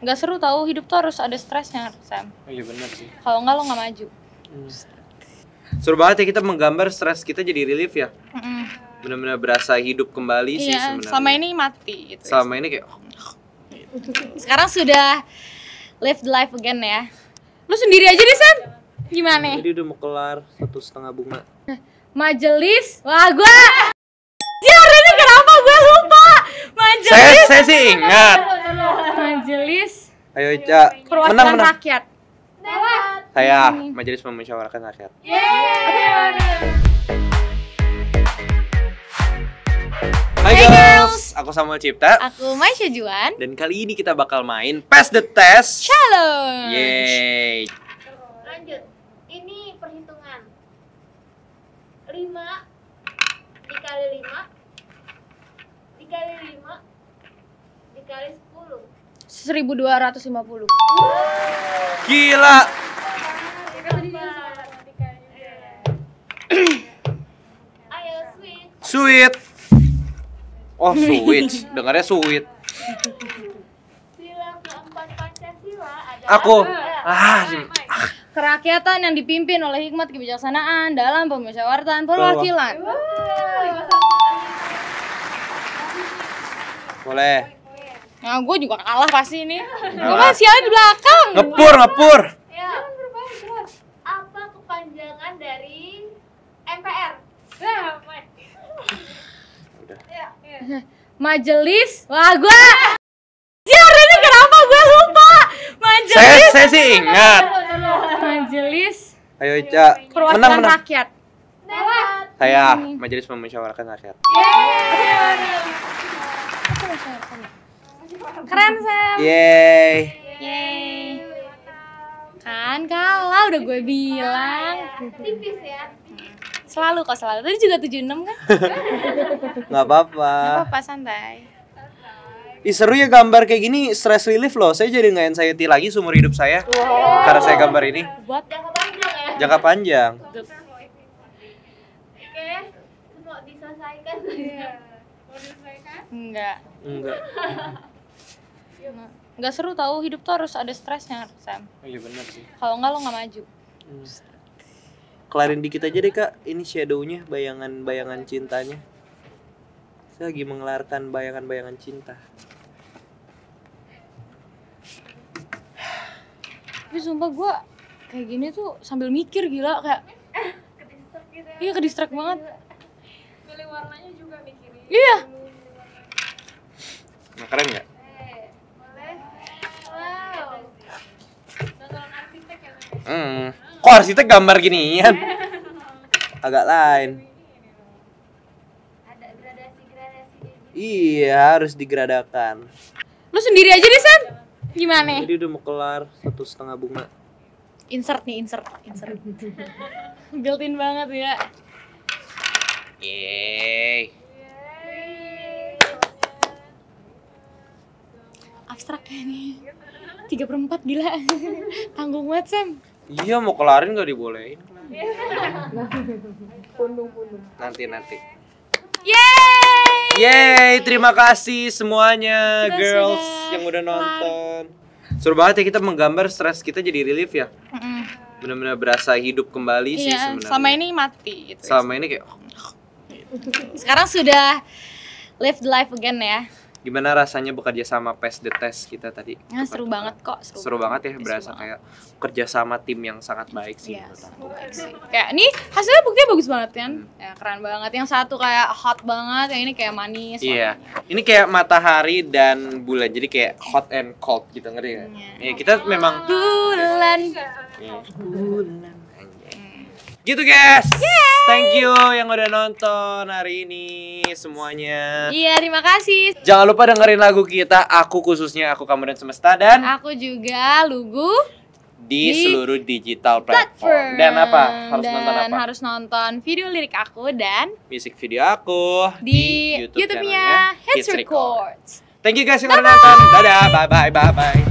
nggak seru tau hidup tuh harus ada stresnya Sam oh iya benar sih kalau nggak lo nggak maju hmm. seru banget ya kita menggambar stres kita jadi relief ya mm -mm. benar-benar berasa hidup kembali iya, sih sebenarnya selama ini mati gitu selama ini kayak sekarang sudah live the life again ya lu sendiri aja deh Sam gimana jadi udah mau kelar satu setengah bunga majelis wah gua ini kenapa gue lupa majelis saya saya sih ingat Ayo Ica. Perwakilan menang, menang. rakyat. Lewat. Saya Majelis Pemusyawaratan Rakyat. Yeay. Hai hey girls. girls, aku Samuel Cipta Aku Maisha Juan Dan kali ini kita bakal main Pass the Test Challenge Yeay Lanjut, ini perhitungan 5 dikali 5 dikali 5 dikali 10 1250. Gila. Ayo sweet. Sweet. Oh, switch. Dengarnya sweet. Aku. Ah, ah, kerakyatan yang dipimpin oleh hikmat kebijaksanaan dalam pemusyawaratan perwakilan. Boleh. Nah, gue juga kalah pasti ini. Nah. Gue kan ada di belakang. Ngepur, ngepur. Iya. Apa kepanjangan dari MPR? Nah, iya, iya. Majelis. Wah, gue. Jir, ini kenapa gue lupa? Majelis. Saya, saya sih ingat. Majelis. Ayo Ica. Perwakilan menang, menang. rakyat. Saya Majelis Pemusyawaratan Rakyat. Yeay. Keren, Sam. Yeay. Yeay. Kan kalah udah gue bilang. Tipis ya. Selalu kok selalu. Tadi juga 76 kan? Nggak apa-apa. Nggak apa-apa, santai. Ih, seru ya gambar kayak gini stress relief loh. Saya jadi nggak anxiety lagi seumur hidup saya. Wow. Karena saya gambar ini. Buat jangka panjang ya. Jangka panjang. Oke, mau diselesaikan. Iya. Mau diselesaikan? Enggak. Enggak nggak seru tau hidup tuh harus ada stresnya Sam oh, iya benar sih kalau nggak lo nggak maju hmm. kelarin dikit aja deh kak ini shadownya bayangan bayangan cintanya saya lagi mengelarkan bayangan bayangan cinta tapi sumpah gue kayak gini tuh sambil mikir gila kayak iya kedistrak banget pilih warnanya juga mikirin iya nah, keren nggak Hmm. Kok gambar gini gambar ginian? Agak lain. Gitu. iya, harus digradakan. Lu sendiri aja deh, San. Gimana? Jadi udah mau kelar satu setengah bunga. Insert nih, insert, insert. Built-in banget ya. Yeay. Abstraknya nih tiga perempat gila tanggung banget Sam Iya mau kelarin gak dibolehin. pundung Nanti nanti. Yeay! Yeay, terima kasih semuanya kita girls sudah yang udah nonton. Seru banget ya kita menggambar stres kita jadi relief ya. Mm. bener benar berasa hidup kembali iya, sih sebenarnya. Selama ini mati gitu. Selama ini kayak Sekarang sudah live the life again ya gimana rasanya bekerja sama pes the test kita tadi? Nah, seru banget kok, seru, seru banget, ya, banget ya berasa iya, kayak kerja sama tim yang sangat baik sih yes, iya, baik sih. Kayak ini hasilnya buktinya bagus banget kan? Hmm. Ya, keren banget. Yang satu kayak hot banget, yang ini kayak manis. Iya. Yeah. Ini kayak matahari dan bulan. Jadi kayak hot and cold gitu ngeri. ya Yeah. yeah, kita memang bulan. yeah. Bulan. Gitu guys. Yay. Thank you yang udah nonton hari ini semuanya. Iya, terima kasih. Jangan lupa dengerin lagu kita, aku khususnya aku kamu dan semesta dan aku juga Lugu di, di seluruh digital platform. platform. Dan apa? Harus dan nonton apa? harus nonton video lirik aku dan musik video aku di, di YouTube-nya YouTube Hits Records. Thank you guys yang udah nonton. Dadah, bye bye bye bye.